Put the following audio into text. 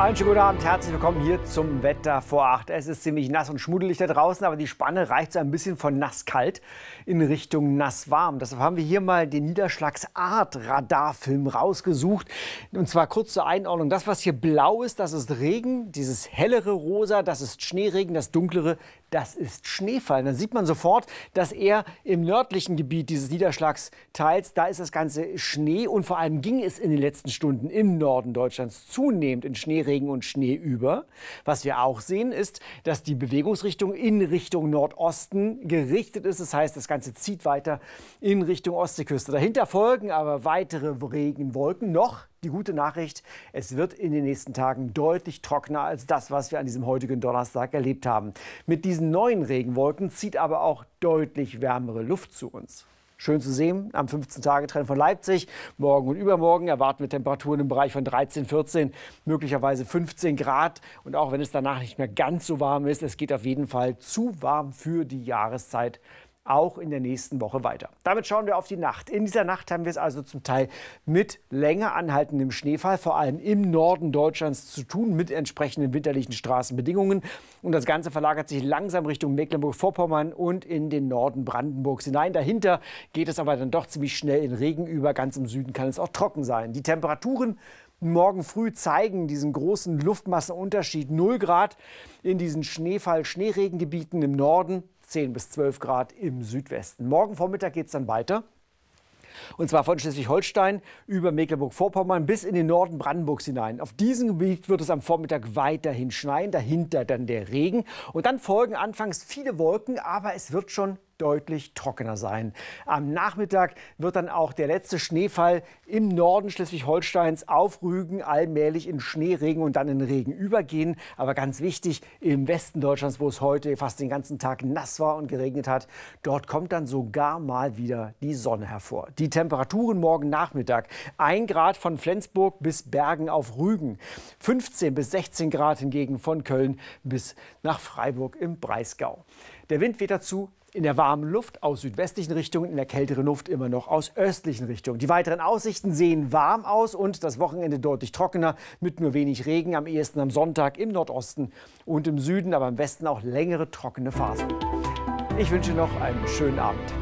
Einen schönen guten Abend, herzlich willkommen hier zum Wetter vor 8. Es ist ziemlich nass und schmuddelig da draußen, aber die Spanne reicht so ein bisschen von nass-kalt in Richtung nass-warm. Deshalb haben wir hier mal den Niederschlagsart-Radarfilm rausgesucht. Und zwar kurz zur Einordnung. Das, was hier blau ist, das ist Regen. Dieses hellere Rosa, das ist Schneeregen. Das dunklere, das ist Schneefall. Und dann sieht man sofort, dass er im nördlichen Gebiet dieses Niederschlagsteils, da ist das Ganze Schnee. Und vor allem ging es in den letzten Stunden im Norden Deutschlands zunehmend in Schneeregen Regen und Schnee über. Was wir auch sehen, ist, dass die Bewegungsrichtung in Richtung Nordosten gerichtet ist. Das heißt, das Ganze zieht weiter in Richtung Ostseeküste. Dahinter folgen aber weitere Regenwolken. Noch die gute Nachricht, es wird in den nächsten Tagen deutlich trockener als das, was wir an diesem heutigen Donnerstag erlebt haben. Mit diesen neuen Regenwolken zieht aber auch deutlich wärmere Luft zu uns. Schön zu sehen am 15-Tage-Trend von Leipzig. Morgen und übermorgen erwarten wir Temperaturen im Bereich von 13, 14, möglicherweise 15 Grad. Und auch wenn es danach nicht mehr ganz so warm ist, es geht auf jeden Fall zu warm für die Jahreszeit auch in der nächsten Woche weiter. Damit schauen wir auf die Nacht. In dieser Nacht haben wir es also zum Teil mit länger anhaltendem Schneefall, vor allem im Norden Deutschlands zu tun, mit entsprechenden winterlichen Straßenbedingungen. Und das Ganze verlagert sich langsam Richtung Mecklenburg-Vorpommern und in den Norden Brandenburgs hinein. Dahinter geht es aber dann doch ziemlich schnell in Regen über. Ganz im Süden kann es auch trocken sein. Die Temperaturen morgen früh zeigen diesen großen Luftmassenunterschied 0 Grad in diesen Schneefall-Schneeregengebieten im Norden 10 bis 12 Grad im Südwesten. Morgen Vormittag geht es dann weiter. Und zwar von Schleswig-Holstein über Mecklenburg-Vorpommern bis in den Norden Brandenburgs hinein. Auf diesem Gebiet wird es am Vormittag weiterhin schneien, dahinter dann der Regen. Und dann folgen anfangs viele Wolken, aber es wird schon deutlich trockener sein. Am Nachmittag wird dann auch der letzte Schneefall im Norden Schleswig-Holsteins auf Rügen allmählich in Schneeregen und dann in Regen übergehen. Aber ganz wichtig, im Westen Deutschlands, wo es heute fast den ganzen Tag nass war und geregnet hat, dort kommt dann sogar mal wieder die Sonne hervor. Die Temperaturen morgen Nachmittag 1 Grad von Flensburg bis Bergen auf Rügen, 15 bis 16 Grad hingegen von Köln bis nach Freiburg im Breisgau. Der Wind weht dazu in der warmen Luft aus südwestlichen Richtungen, in der kälteren Luft immer noch aus östlichen Richtungen. Die weiteren Aussichten sehen warm aus und das Wochenende deutlich trockener mit nur wenig Regen, am ehesten am Sonntag im Nordosten und im Süden, aber im Westen auch längere trockene Phasen. Ich wünsche noch einen schönen Abend.